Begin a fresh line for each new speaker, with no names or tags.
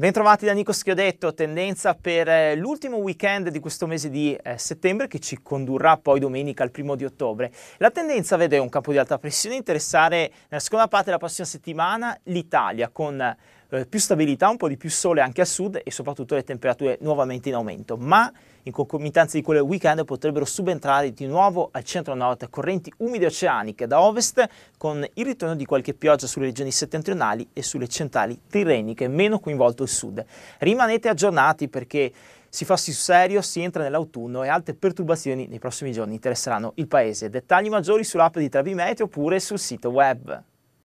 Bentrovati da Nico Schiodetto, tendenza per eh, l'ultimo weekend di questo mese di eh, settembre che ci condurrà poi domenica al primo di ottobre. La tendenza vede un campo di alta pressione interessare nella seconda parte della prossima settimana l'Italia con eh, più stabilità, un po' di più sole anche a sud e soprattutto le temperature nuovamente in aumento, ma in concomitanza di quelle weekend potrebbero subentrare di nuovo al centro-nord correnti umide oceaniche da ovest con il ritorno di qualche pioggia sulle regioni settentrionali e sulle centrali tirreniche, meno coinvolto il sud. Rimanete aggiornati perché si fa sul serio, si entra nell'autunno e altre perturbazioni nei prossimi giorni interesseranno il paese. Dettagli maggiori sull'app di Travimeteo oppure sul sito web.